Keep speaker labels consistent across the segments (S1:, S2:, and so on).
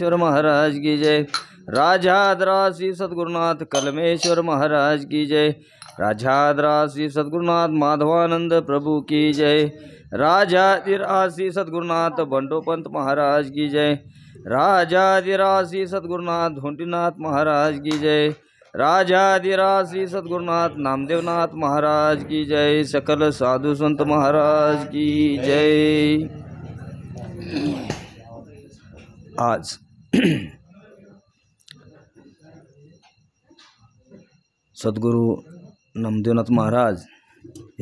S1: कलमेश्वर महाराज की जय राजा राजाद्रासी सद्गुरुनाथ कलमेश्वर महाराज की जय राजाद्रासी सद्गुरुनाथ माधवानंद प्रभु की जय राजा राजादिरासी सद्गुरुनाथ बंडोपंत महाराज की जय राजा राजादिरासी सद्गुरुनाथ धोंटीनाथ महाराज की जय राजा राजादिरासी सद्गुरुनाथ नामदेवनाथ महाराज की जय सकल साधु संत महाराज की जय आज सद्गुरू नमदेवनाथ महाराज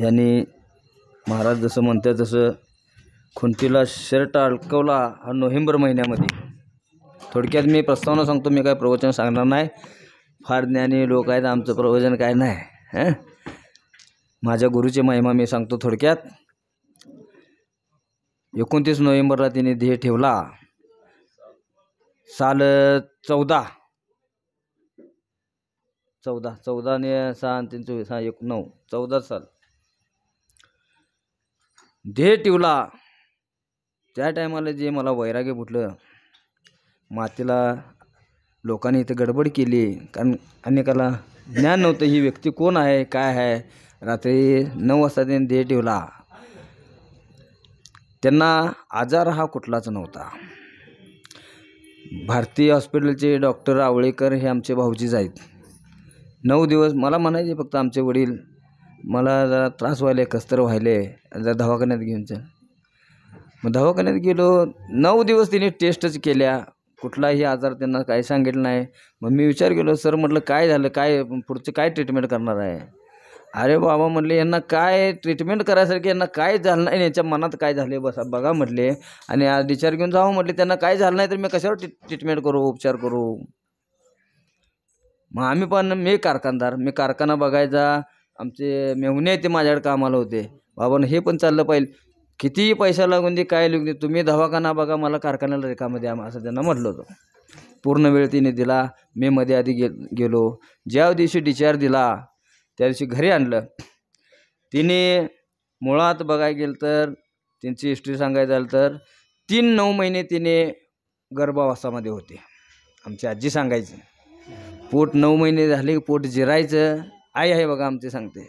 S1: यांनी महाराज जसं म्हणते तसं खुंटीला शर्ट अडकवला हा नोव्हेंबर महिन्यामध्ये थोडक्यात मी प्रस्तावना सांगतो मी काय प्रवचन सांगणार नाही फार ज्ञानी लोक आहेत आमचं प्रवचन काय नाही माझ्या गुरुची महिमा मी सांगतो थोडक्यात एकोणतीस नोव्हेंबरला तिने ध्येय ठेवला साल चौदा चौदा चौदा आणि सहा आणि तीन चोवीस हा एक नऊ चौदा साल ध्येय ठेवला त्या टायमाला जे मला वैराग्य फुटलं मातीला लोकांनी इथे गडबड केली कारण अनेकाला ज्ञान नव्हतं ही व्यक्ती कोण आहे काय आहे रात्री नऊ वाजता त्यांनी ध्येय ठेवला त्यांना आजार हा कुठलाच नव्हता भारतीय हॉस्पिटलचे डॉक्टर आवळेकर हे आमचे भाऊजीच आहेत नऊ दिवस मला म्हणायचे फक्त आमचे वडील मला जरा त्रास व्हायला कस्तर व्हायले जरा दवाखान्यात घेऊन चल मग दवाखान्यात गेलो नऊ दिवस तिने टेस्टच केल्या कुठलाही आजार त्यांना काही सांगितलं नाही मग मी विचार केलो सर म्हटलं काय झालं काय पुढचं काय ट्रीटमेंट करणार आहे अरे बाबा म्हटले यांना काय ट्रीटमेंट करायसारखे यांना काय झालं नाही यांच्या मनात काय झाले बसा बघा म्हटले आणि आज विचार घेऊन जावं म्हटले त्यांना काय झालं नाही तर मी कशावर ट्रीटमेंट करू उपचार करू मग आम्ही पण मी कारखानदार मी कारखाना बघायचा आमचे मेहुणे येते माझ्याकडे कामाला होते बाबा हे पण चाललं पाहिजे कितीही पैसा लागून दे काय लिहून दे तुम्ही दवाखाना बघा मला कारखान्याला रिकामध्ये द्या असं त्यांना म्हटलं होतं पूर्ण वेळ तिने दिला मध्ये आधी गे गेलो ज्या दिवशी डिचार्ज दिला त्या दिवशी घरी आणलं तिने मुळात बघायला गेलं तर त्यांची हिस्ट्री सांगायचं झालं तर तीन नऊ महिने तिने गर्भावासामध्ये होते आमची आजी सांगायची पोट नऊ महिने झाले पोट जिरायचं आई आहे बघा आमचे सांगते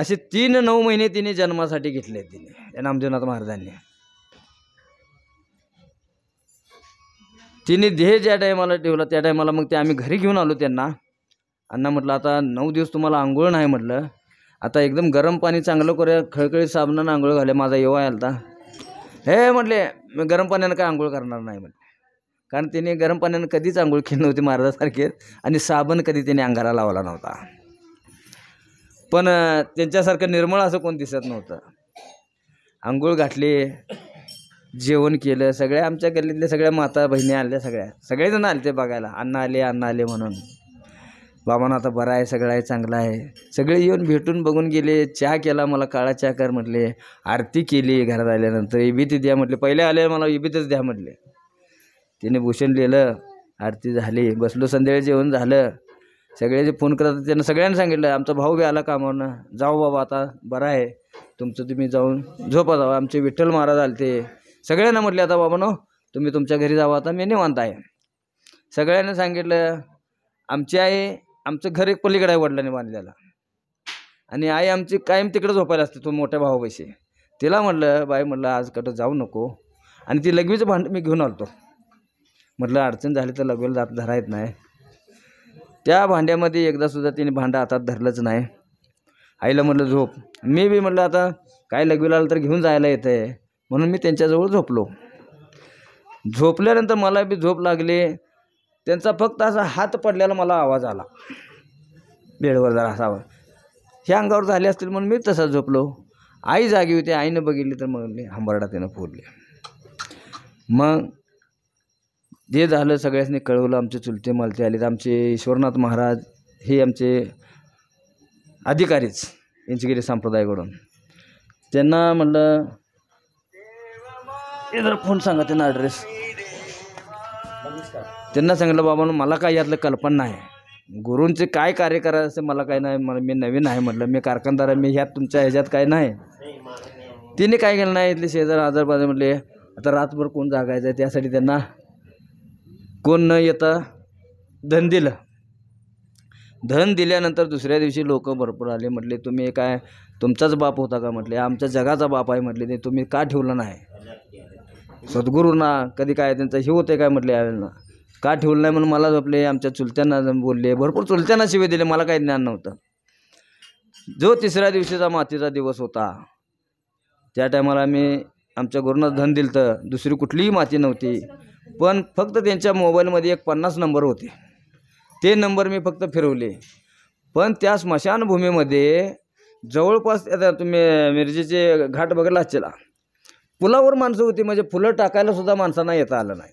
S1: असे तीन नऊ महिने तिने जन्मासाठी घेतले तिने या नामदेवनाथ महाराजांनी तिने ध्येय ज्या टायमाला ठेवला त्या टायमाला मग ते आम्ही घरी घेऊन आलो त्यांना अण्णा म्हटलं आता नऊ दिवस तुम्हाला आंघोळ नाही म्हटलं आता एकदम गरम पाणी चांगलं करूया खळखळी साबणानं आंघोळ घाले माझा येवा आलता हे म्हटले मी गरम पाण्यानं काय आंघोळ करणार नाही म्हटले कारण त्याने गरम पाण्यानं कधीच आंघोळ केली नव्हती महाराजासारखे आणि साबण कधी त्याने अंगारा लावला नव्हता पण त्यांच्यासारखं निर्मळ असं कोण दिसत नव्हतं आंघोळ घातली जेवण केलं सगळ्या आमच्या गल्लीतल्या सगळ्या माता बहिणी आल्या सगळ्या सगळेजण आले ते बघायला अण्णा आले अण्णा आले म्हणून बाबांना आता बरा आहे सगळं आहे चांगला आहे सगळे येऊन भेटून बघून गेले चहा केला मला काळा चहा कर म्हटले आरती केली घरात आल्यानंतर इबीत द्या म्हटले पहिले आले मला इबीतच द्या म्हटले तिने भूषण लिहिलं आरती झाली बसलो संध्याकाळी जेवण झालं सगळे जे फोन करत त्यांना सगळ्यांना सांगितलं आमचा भाऊ बी आला कामावरनं जाऊ बाबा आता बरा आहे तुमचं तुम्ही जाऊन झोपा जावा आमचे विठ्ठल महाराज आले ते सगळ्यांना म्हटले आता बाबा नो तुम्ही तुमच्या घरी जावा आता मी निवांत आहे सगळ्यांना सांगितलं आमची आई आमचं घर एक पलीकडे आहे वडिलांनी बांधलेला आणि आई आमची कायम तिकडे झोपायला असते तो मोठ्या भावापाशी तिला म्हटलं बाई म्हटलं आज कट जाऊ नको आणि ती लघवीचं भांड मी घेऊन आलतो म्हटलं अडचण झाली तर लघवीला जात धरायत नाही त्या भांड्यामध्ये एकदा सुद्धा तिने भांडं आता धरलंच नाही आईला म्हटलं झोप मी बी म्हटलं आता काय लघवीला आलं तर घेऊन जायला येतं आहे म्हणून मी त्यांच्याजवळ झोपलो झोपल्यानंतर मला बी झोप लागली त्यांचा फक्त असा हात पडलेला मला आवाज आला बेडवर जरा असा आवाज अंगावर झाले असतील म्हणून मी तसा झोपलो आई जागी होती आईनं बघितली तर मग हंबरडा त्यानं फोडले मग जे झालं सगळ्यांनी कळवलं आमचे चुलते मलते आले तर आमचे ईश्वरनाथ महाराज हे आमचे अधिकारीच इंचगिरी संप्रदायाकडून त्यांना म्हटलं जरा फोन सांगा त्यांना ॲड्रेस त्यांना सांगितलं बाबा मला काय यातलं कल्पना नाही गुरूंचे काय कार्य करायचं असं मला काय नाही मला मी नवीन आहे म्हटलं मी कारखानदार आहे मी ह्यात तुमच्या ह्याच्यात काय नाही तिने काय केलं नाही इथले शेजार आजारबाजार म्हटले आता रातभर कोण जागायचं आहे त्यासाठी त्यांना कोण न येता धन दिलं धन दिल्यानंतर दुसऱ्या दिवशी लोक भरपूर आले म्हटले तुम्ही काय तुमचाच बाप होता का म्हटले आमच्या जगाचा बाप आहे म्हटले ते तुम्ही का ठेवलं नाही सद्गुरूंना कधी काय त्यांचं हे होते काय म्हटले का ठेवलं नाही म्हणून मला झोपले आमच्या चुलत्यांना बोलले भरपूर चुलत्यांना शिवे दिले मला काही ज्ञान नव्हतं जो तिसऱ्या दिवशीचा मातीचा दिवस होता त्या टायमाला मी आमच्या गुरुनाथ धन दिलं तर दुसरी कुठलीही माती नव्हती पण फक्त त्यांच्या मोबाईलमध्ये एक पन्नास नंबर होते ते नंबर मी फक्त फिरवले पण त्या स्मशानभूमीमध्ये जवळपास आता तुम्ही मिरजेचे घाट बघायला असेल पुलावर माणसं होती म्हणजे फुलं टाकायलासुद्धा माणसांना येता आलं नाही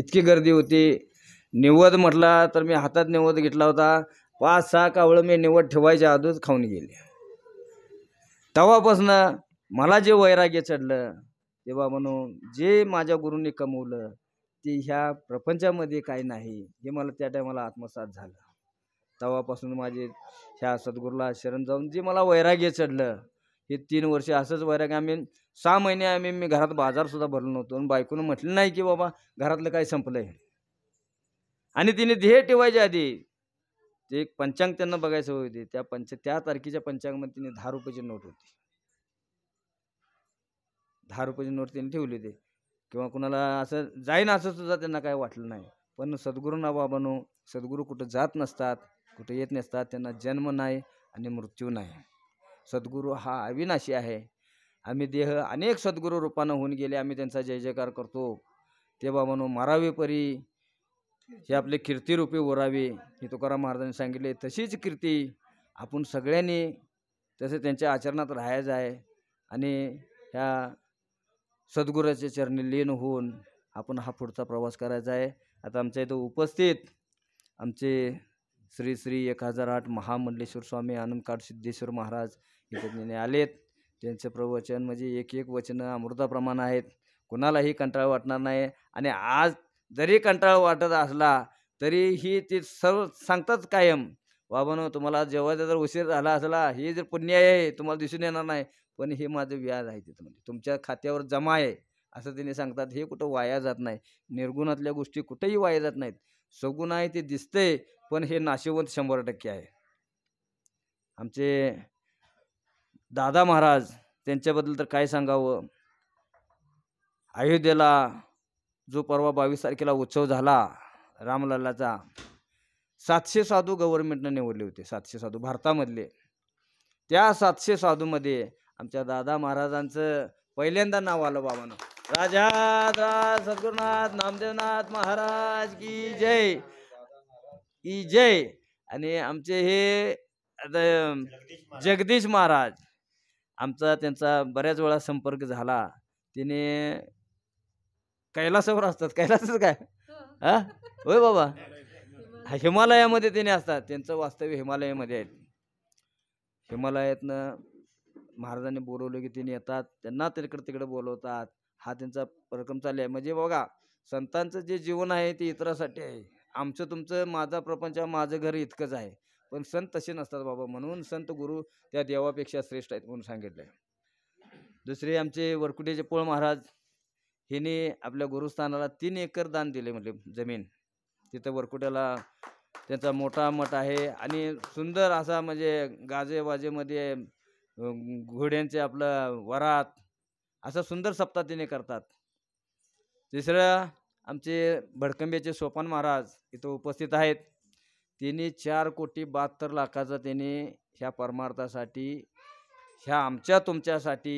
S1: इतकी गर्दी होती निवद म्हटला तर मी हातात निवद घेतला होता पाच सहा कावळं मी निवड ठेवायच्या आधीच खाऊन गेले तेव्हापासनं मला जे वैराग्य चढलं तेव्हा म्हणून जे माझ्या गुरुंनी कमवलं ते ह्या प्रपंचामध्ये काही नाही हे मला त्या टायमाला आत्मसात झालं तेव्हापासून माझे ह्या सद्गुरूला शरण जाऊन जे मला वैराग्य चढलं हे तीन वर्ष असंच की आम्ही सहा महिने आम्ही मी घरात बाजारसुद्धा भरलो नव्हतो आणि बायकोनं म्हटलं नाही की बाबा घरातलं काय संपलं आणि तिने ध्येय ठेवायच्या आधी ते एक पंचांग त्यांना बघायचं होते त्या पंच त्या तारखेच्या पंचांगमध्ये तिने दहा रुपयाची नोट होती दहा रुपयाची नोट त्यांनी ठेवली होती किंवा कुणाला असं जाईन असं सुद्धा त्यांना काय वाटलं नाही पण सद्गुरूंना बाबानो सद्गुरू कुठं जात नसतात कुठं येत नसतात त्यांना जन्म नाही आणि मृत्यू नाही सद्गुरू हा अविनाशी आहे आम्ही देह अनेक सद्गुरू रूपानं होऊन गेले आम्ही त्यांचा जय जयकार करतो तेव्हा म्हणून मारावे परी हे आपले रूपे ओरावे हे तुकाराम महाराजांनी सांगितले तशीच कीर्ती आपण सगळ्यांनी तसे त्यांच्या आचरणात राहायचं आहे आणि ह्या सद्गुराचे चरणी लीन होऊन आपण हा पुढचा प्रवास करायचा आहे आता आमच्या इथं उपस्थित आमचे श्री श्री एक हजार आठ महामंडलेश्वर स्वामी आनंदकार सिद्धेश्वर महाराज हे आलेत त्यांचं प्रवचन म्हणजे एक एक वचनं अमृताप्रमाण आहेत कुणालाही कंटाळा वाटणार नाही आणि आज जरी कंटाळा वाटत असला तरीही ते सर्व सांगतात कायम बाबानो तुम्हाला जेव्हा जर उशीर झाला असला हे जर पुण्य आहे तुम्हाला दिसून येणार नाही पण हे माझं व्याज आहे तिथं म्हणजे तुमच्या खात्यावर जमा आहे असं त्यांनी सांगतात हे कुठं वाया जात नाही निर्गुणातल्या गोष्टी कुठेही वाया जात नाहीत सगुण आहे ते दिसतंय पण हे नाशिवंत शंभर टक्के आहे आमचे दादा महाराज त्यांच्याबद्दल तर काय सांगावं अयोध्येला जो परवा बावीस तारखेला उत्सव झाला रामलल्लाचा सातशे साधू गव्हर्नमेंटनं निवडले होते सातशे साधू भारतामधले त्या सातशे साधूमध्ये आमच्या दादा महाराजांचं पहिल्यांदा नाव आलं बाबानं राजा दा सद्गुरुनाथ नामदेवनाथ महाराज की जय की जय आणि आमचे हे जगदीश महाराज आमचा त्यांचा बऱ्याच वेळा संपर्क झाला तिने कैलासावर असतात कैलासच काय हा होय बाबा हिमालयामध्ये तिने असतात त्यांचं वास्तव्य हिमालयामध्ये आहे हिमालयातनं महाराजांनी बोलवलं की तिने येतात त्यांना तिकडे तिकडे बोलवतात हा त्यांचा परक्रम चालू आहे म्हणजे बघा संतांचं जे जीवन आहे ते इतरासाठी आहे आमचं तुमचं माझा प्रपंच माझं घर इतकंच आहे पण संत तसे नसतात बाबा म्हणून संत गुरु त्या देवापेक्षा श्रेष्ठ आहेत म्हणून सांगितलं आहे दुसरे आमचे वरकुटेचे पोळ महाराज हिने आपल्या गुरुस्थानाला तीन एकर दान दिले म्हणजे जमीन तिथं वरकुट्याला त्यांचा मोठा मठ आहे आणि सुंदर असा म्हणजे गाजेबाजेमध्ये घोड्यांचे आपलं वरात असं सुंदर सप्ताह करतात तिसरं आमचे भडकंब्याचे सोपान महाराज इथं उपस्थित आहेत त्यांनी चार कोटी बहात्तर लाखाचा त्यांनी ह्या परमार्थासाठी ह्या आमच्या तुमच्यासाठी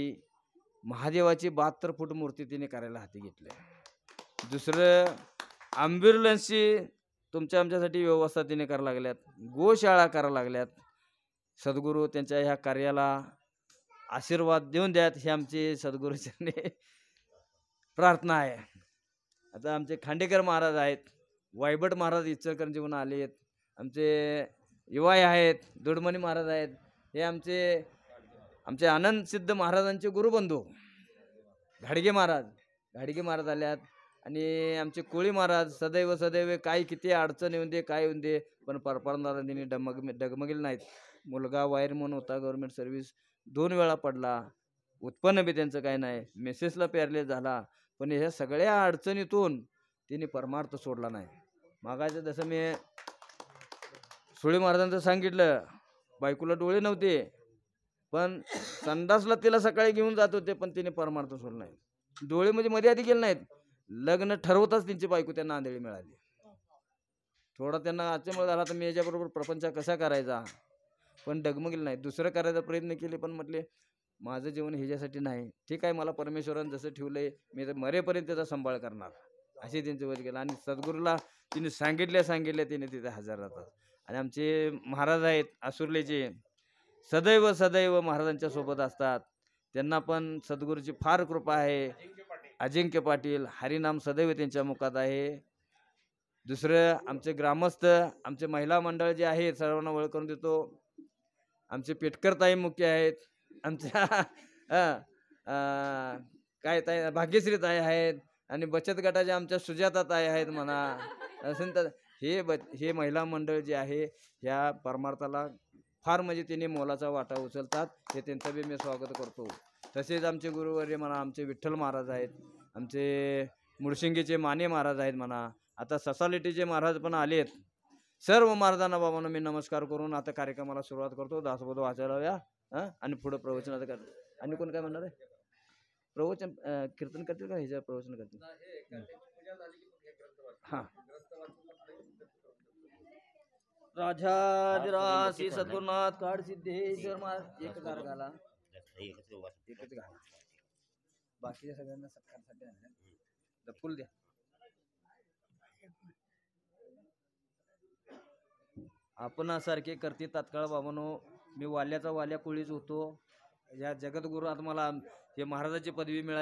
S1: महादेवाची बहात्तर फूट मूर्ती तिने करायला हाती घेतली दुसरं ॲम्ब्युलन्सची तुमच्या आमच्यासाठी व्यवस्था तिने करायला लागल्यात गोशाळा करायला लागल्यात सद्गुरू त्यांच्या ह्या कार्याला आशीर्वाद देऊन द्यात हे आमची सद्गुरूचरणी प्रार्थना आहे आता आमचे खांडेकर महाराज आहेत वायभट महाराज इचलकरंजीहून आले आहेत आमचे युवाय आहेत दुडमणी महाराज आहेत हे आमचे आमचे आनंद सिद्ध महाराजांचे गुरुबंधू घाडगे महाराज घाडगे महाराज आल्यात आणि आमचे कोळी महाराज सदैव सदैव काय किती अडचण येऊन दे काय येऊन दे पण परपारदारांनी डगमग डगमगले नाहीत मुलगा वायर म्हणून होता गव्हर्मेंट सर्व्हिस दोन वेळा पडला उत्पन्न बी त्यांचं काय नाही मेसेसला पेरले झाला पण ह्या सगळ्या अडचणीतून तिने परमार्थ सोडला नाही मागायचं जसं मी सुळे महाराजांचं सांगितलं बायकोला डोळे नव्हते पण संडासला तिला सकाळी घेऊन जात होते पण तिने परमार्थ सोडला नाही डोळे म्हणजे मध्ये आधी गेले नाहीत लग्न ठरवताच त्यांची बायको त्यांना आंधळी मिळाली थोडा त्यांना आचमळ झाला तर मी याच्याबरोबर प्रपंच कसा करायचा पण डगमगले नाही दुसरं करायचा प्रयत्न केले पण म्हटले माझं जीवन ह्याच्यासाठी नाही ठीक आहे मला परमेश्वरानं जसं ठेवलंय मी तर मरेपर्यंत त्याचा सांभाळ करणार असे त्यांचे वर केलं आणि सद्गुरूला तिने सांगितल्या सांगितल्या तिने तिथे हजर राहतात आणि आमचे महाराज आहेत आसुर्लेचे सदैव सदैव महाराजांच्या सोबत असतात त्यांना पण सद्गुरूची फार कृपा आहे अजिंक्य पाटील हरिनाम सदैव त्यांच्या मुखात आहे दुसरं आमचे ग्रामस्थ आमचे महिला मंडळ जे आहे सर्वांना वळ करून देतो आमचे ताई मुख्य आहेत आमच्या काय ताई भाग्यश्री ताई आहेत आणि बचत गटाच्या आमच्या सुजाता ताई आहेत म्हणा तर हे ब हे महिला मंडळ जे आहे ह्या परमार्थाला फार म्हणजे तिने मोलाचा वाटा उचलतात हे त्यांचं बी मी स्वागत करतो तसेच आमचे गुरुवर्य म्हणा आमचे विठ्ठल महाराज आहेत आमचे मुळशिंगीचे माने महाराज आहेत म्हणा आता ससालिटीचे महाराज पण आले आहेत सर्व महाराजांना बाबांना मी नमस्कार करून आता कार्यक्रमाला सुरुवात करतो दासबोध वाचायला हां आणि पुढं प्रवचन आता करतो आणि कोण काय म्हणणार आहे प्रवचन कीर्तन करतील का ह्याच्यावर प्रवचन करतील हां राजाधिराशी सद्गुरुनाथ काड सिद्धेश्वर महाराज एक घाला एकच बाकीच्या सगळ्यांना सत्कारसाठी फुल द्या आपणासारखे करते तात्काळ बाबानो मी वाल्याचा वाल्या कोळीच होतो या जगद्गुरूत मला हे महाराजाची पदवी मिळाली